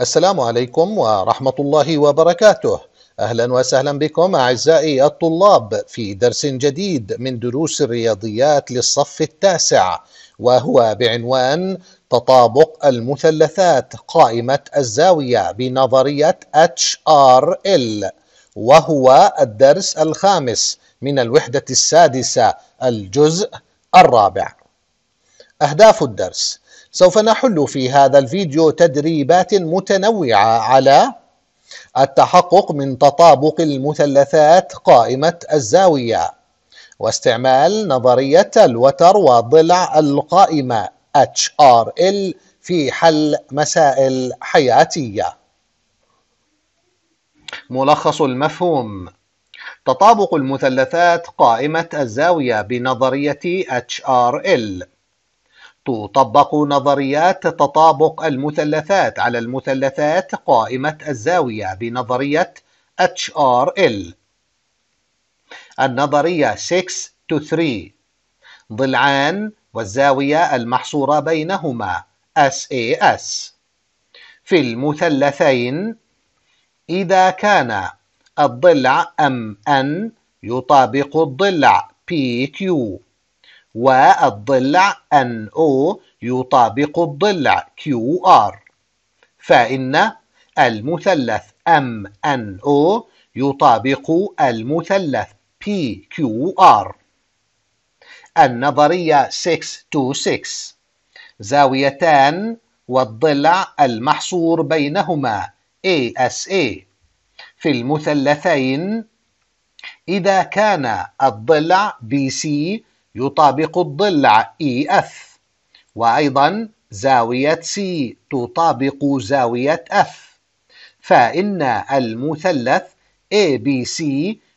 السلام عليكم ورحمة الله وبركاته أهلا وسهلا بكم أعزائي الطلاب في درس جديد من دروس الرياضيات للصف التاسع وهو بعنوان تطابق المثلثات قائمة الزاوية بنظرية HRL وهو الدرس الخامس من الوحدة السادسة الجزء الرابع أهداف الدرس سوف نحل في هذا الفيديو تدريبات متنوعة على التحقق من تطابق المثلثات قائمة الزاوية واستعمال نظرية الوتر وضلع القائمة HRL في حل مسائل حياتية ملخص المفهوم تطابق المثلثات قائمة الزاوية بنظرية HRL تطبق نظريات تطابق المثلثات على المثلثات قائمة الزاوية بنظرية HRL النظرية 6 to 3 ضلعان والزاوية المحصورة بينهما SAS في المثلثين إذا كان الضلع MN يطابق الضلع PQ والضلع NO يطابق الضلع QR فإن المثلث MNO يطابق المثلث PQR النظرية 626 زاويتان والضلع المحصور بينهما ASA في المثلثين إذا كان الضلع BC يطابق الضلع EF وأيضا زاوية C تطابق زاوية F فإن المثلث ABC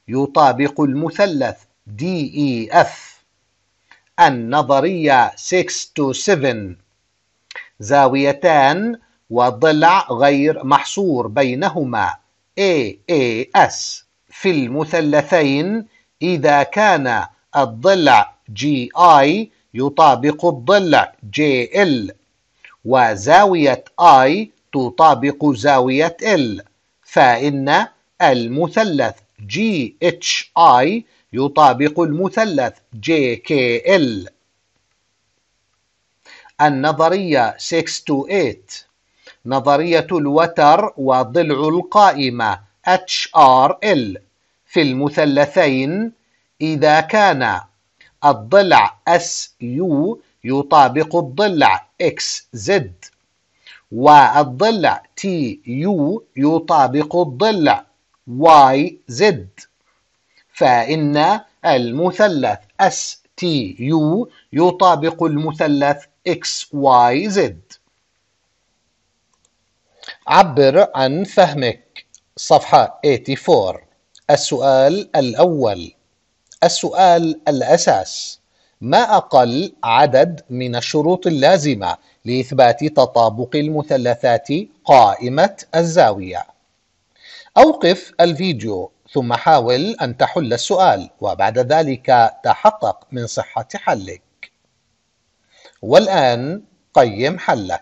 يطابق المثلث DEF النظرية 6 to 7 زاويتان وضلع غير محصور بينهما AAS في المثلثين إذا كان الضلع جي آي يطابق الضلع جي إل وزاوية آي تطابق زاوية إل فإن المثلث جي اتش آي يطابق المثلث جي كي إل النظرية 6 to 8 نظرية الوتر وضلع القائمة HRL في المثلثين إذا كان الضلع SU يطابق الضلع XZ والضلع TU يطابق الضلع YZ فإن المثلث STU يطابق المثلث XYZ عبر عن فهمك صفحة 84 السؤال الأول السؤال الأساس ما أقل عدد من الشروط اللازمة لإثبات تطابق المثلثات قائمة الزاوية أوقف الفيديو ثم حاول أن تحل السؤال وبعد ذلك تحقق من صحة حلك والآن قيم حلك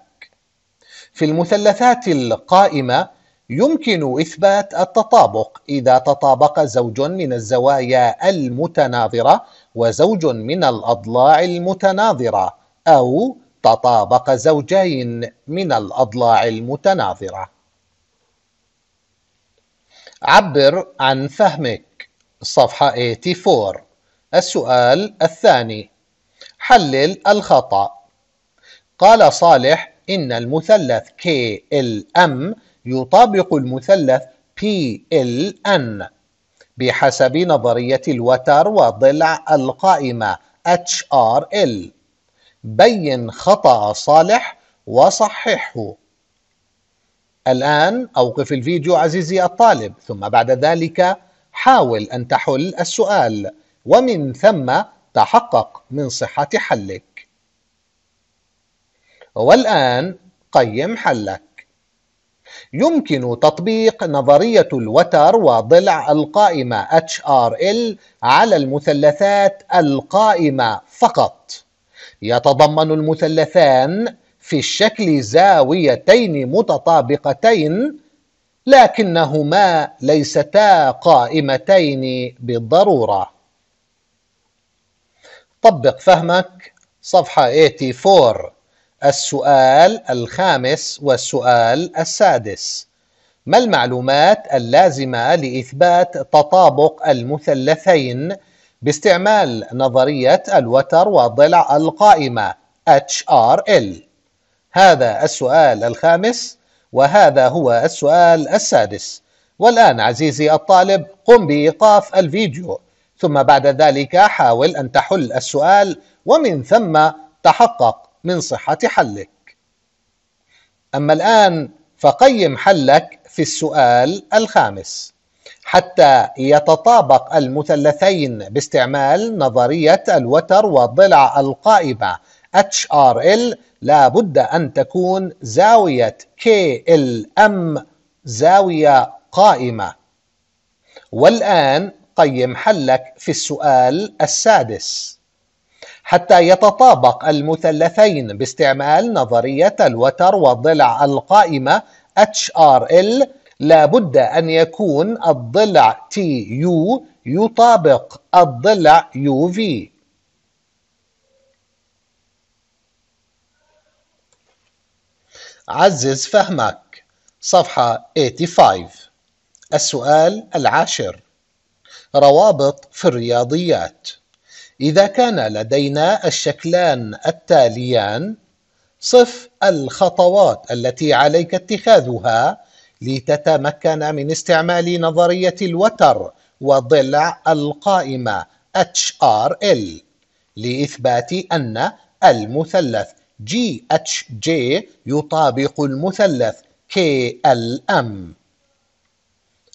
في المثلثات القائمة يمكن إثبات التطابق إذا تطابق زوج من الزوايا المتناظرة وزوج من الأضلاع المتناظرة أو تطابق زوجين من الأضلاع المتناظرة عبر عن فهمك صفحة 84 السؤال الثاني حلل الخطأ قال صالح إن المثلث KLM يطابق المثلث PLN بحسب نظرية الوتر وضلع القائمة HRL بين خطأ صالح وصححه الآن أوقف الفيديو عزيزي الطالب ثم بعد ذلك حاول أن تحل السؤال ومن ثم تحقق من صحة حلك والآن قيم حلك يمكن تطبيق نظرية الوتر وضلع القائمة HRL على المثلثات القائمة فقط يتضمن المثلثان في الشكل زاويتين متطابقتين لكنهما ليستا قائمتين بالضرورة طبق فهمك صفحة 84 السؤال الخامس والسؤال السادس ما المعلومات اللازمة لإثبات تطابق المثلثين باستعمال نظرية الوتر والضلع القائمة HRL هذا السؤال الخامس وهذا هو السؤال السادس والآن عزيزي الطالب قم بإيقاف الفيديو ثم بعد ذلك حاول أن تحل السؤال ومن ثم تحقق من صحة حلك أما الآن فقيم حلك في السؤال الخامس حتى يتطابق المثلثين باستعمال نظرية الوتر والضلع القائمة HRL لا بد أن تكون زاوية KLM زاوية قائمة والآن قيم حلك في السؤال السادس حتى يتطابق المثلثين باستعمال نظرية الوتر والضلع القائمة HRL لابد أن يكون الضلع TU يطابق الضلع UV عزز فهمك صفحة 85 السؤال العاشر روابط في الرياضيات إذا كان لدينا الشكلان التاليان صف الخطوات التي عليك اتخاذها لتتمكن من استعمال نظرية الوتر وضلع القائمة HRL لإثبات أن المثلث GHJ يطابق المثلث KLM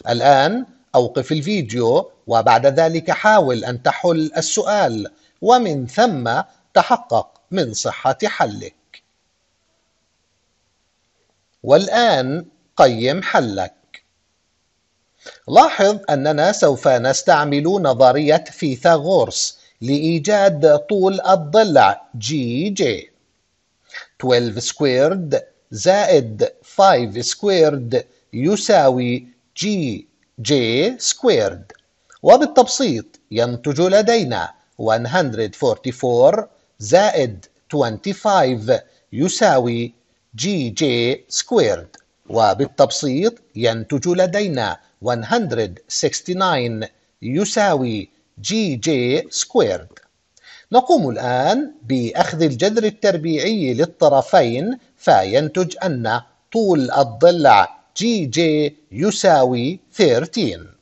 الآن أوقف الفيديو وبعد ذلك حاول أن تحل السؤال ومن ثم تحقق من صحة حلك والآن قيم حلك لاحظ أننا سوف نستعمل نظرية فيثاغورس لإيجاد طول الضلع جي جي 12 سكويرد زائد 5 سكويرد يساوي جي جي سكويرد وبالتبسيط ينتج لدينا 144 زائد 25 يساوي جي جي سكويرد وبالتبسيط ينتج لدينا 169 يساوي جي جي سكويرد نقوم الآن بأخذ الجذر التربيعي للطرفين فينتج أن طول الضلع جي جي يساوي 13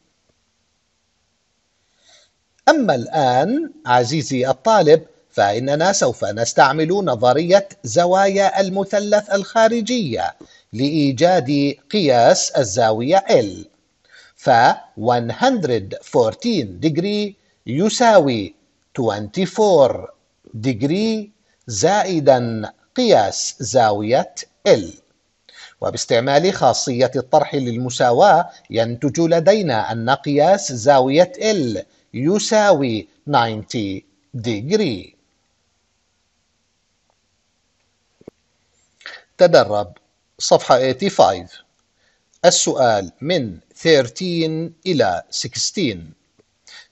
أما الآن عزيزي الطالب فإننا سوف نستعمل نظرية زوايا المثلث الخارجية لإيجاد قياس الزاوية L ف 114 ديجري يساوي 24 ديجري زائدا قياس زاوية L وباستعمال خاصية الطرح للمساواة ينتج لدينا أن قياس زاوية L يساوي 90 ديجري تدرب صفحة 85 السؤال من 13 إلى 16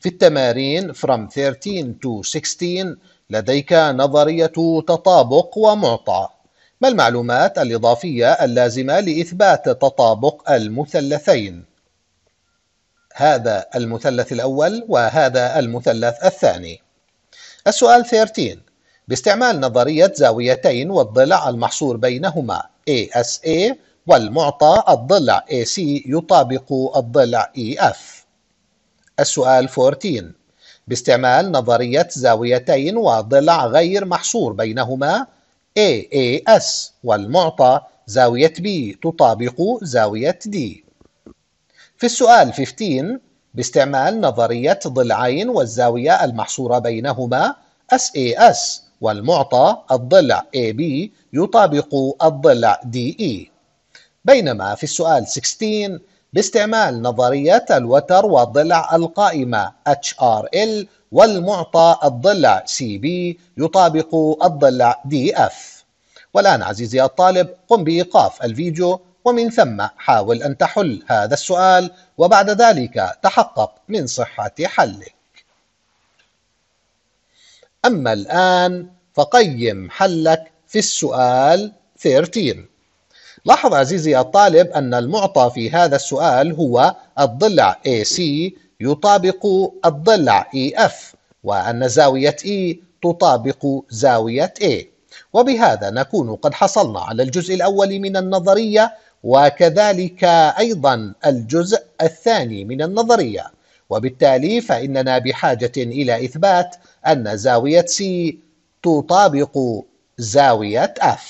في التمارين from 13 to 16 لديك نظرية تطابق ومعطى ما المعلومات الإضافية اللازمة لإثبات تطابق المثلثين؟ هذا المثلث الأول وهذا المثلث الثاني السؤال 13 باستعمال نظرية زاويتين والضلع المحصور بينهما ASA والمعطى الضلع AC يطابق الضلع EF السؤال 14 باستعمال نظرية زاويتين وضلع غير محصور بينهما AAS والمعطى زاوية B تطابق زاوية D في السؤال 15 باستعمال نظرية ضلعين والزاوية المحصورة بينهما SAS والمعطى الضلع AB يطابق الضلع DE بينما في السؤال 16 باستعمال نظرية الوتر والضلع القائمة HRL والمعطى الضلع CB يطابق الضلع DF والآن عزيزي الطالب قم بإيقاف الفيديو ومن ثم حاول أن تحل هذا السؤال وبعد ذلك تحقق من صحة حلك أما الآن فقيم حلك في السؤال 13 لاحظ عزيزي الطالب أن المعطى في هذا السؤال هو الضلع AC يطابق الضلع EF وأن زاوية E تطابق زاوية A وبهذا نكون قد حصلنا على الجزء الأول من النظرية وكذلك أيضا الجزء الثاني من النظرية وبالتالي فإننا بحاجة إلى إثبات أن زاوية C تطابق زاوية F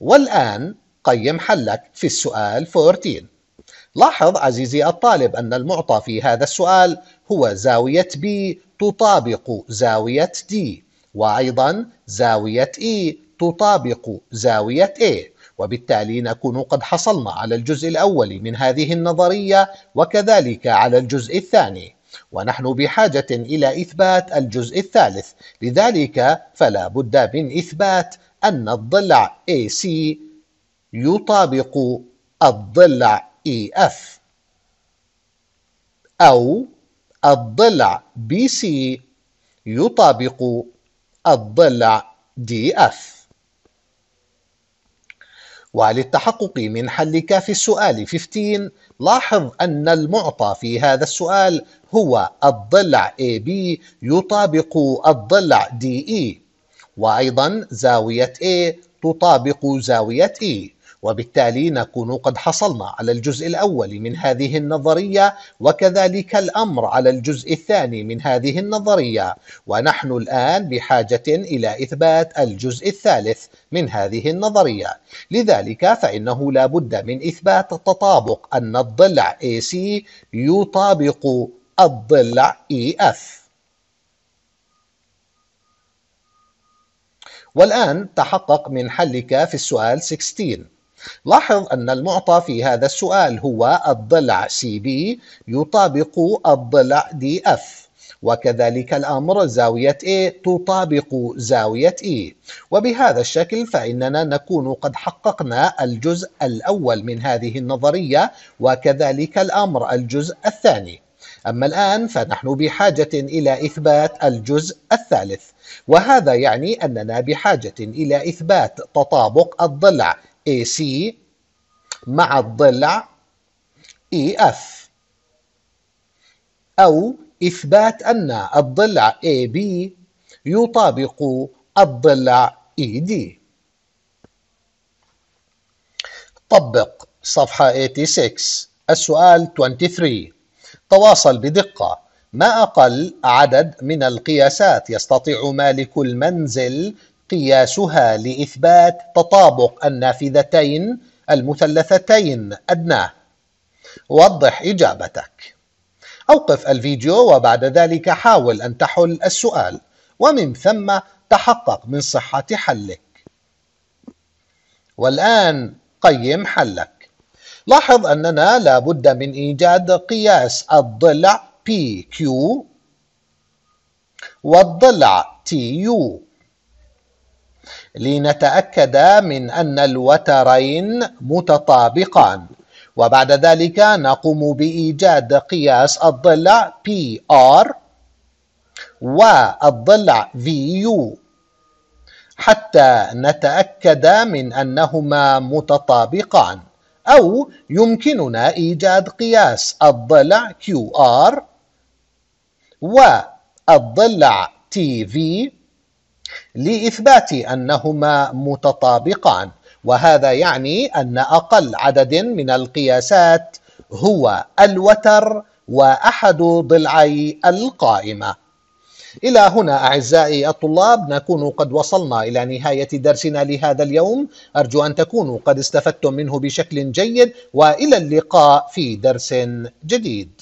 والآن قيم حلك في السؤال 14 لاحظ عزيزي الطالب أن المعطى في هذا السؤال هو زاوية B تطابق زاوية D وأيضا زاوية E تطابق زاوية A وبالتالي نكون قد حصلنا على الجزء الأول من هذه النظرية وكذلك على الجزء الثاني ونحن بحاجة إلى إثبات الجزء الثالث لذلك فلا بد من إثبات أن الضلع AC يطابق الضلع EF أو الضلع BC يطابق الضلع DF وللتحقق من حل كاف السؤال 15 لاحظ أن المعطى في هذا السؤال هو الضلع AB يطابق الضلع DE وأيضا زاوية A تطابق زاوية E وبالتالي نكون قد حصلنا على الجزء الأول من هذه النظرية وكذلك الأمر على الجزء الثاني من هذه النظرية ونحن الآن بحاجة إلى إثبات الجزء الثالث من هذه النظرية لذلك فإنه لا بد من إثبات تطابق أن الضلع AC يطابق الضلع EF والآن تحقق من حلك في السؤال 16 لاحظ أن المعطى في هذا السؤال هو الضلع CB يطابق الضلع DF وكذلك الأمر زاوية A تطابق زاوية E وبهذا الشكل فإننا نكون قد حققنا الجزء الأول من هذه النظرية وكذلك الأمر الجزء الثاني أما الآن فنحن بحاجة إلى إثبات الجزء الثالث وهذا يعني أننا بحاجة إلى إثبات تطابق الضلع AC مع الضلع EF أو إثبات أن الضلع AB يطابق الضلع ED طبق صفحة 86 السؤال 23 تواصل بدقة ما أقل عدد من القياسات يستطيع مالك المنزل قياسها لإثبات تطابق النافذتين المثلثتين أدناه وضح إجابتك أوقف الفيديو وبعد ذلك حاول أن تحل السؤال ومن ثم تحقق من صحة حلك والآن قيم حلك لاحظ أننا لابد من إيجاد قياس الضلع PQ والضلع TU لنتأكد من أن الوترين متطابقان وبعد ذلك نقوم بإيجاد قياس الضلع PR والضلع VU حتى نتأكد من أنهما متطابقان أو يمكننا إيجاد قياس الضلع QR والضلع TV لإثبات أنهما متطابقان وهذا يعني أن أقل عدد من القياسات هو الوتر وأحد ضلعي القائمة إلى هنا أعزائي الطلاب نكون قد وصلنا إلى نهاية درسنا لهذا اليوم أرجو أن تكونوا قد استفدتم منه بشكل جيد وإلى اللقاء في درس جديد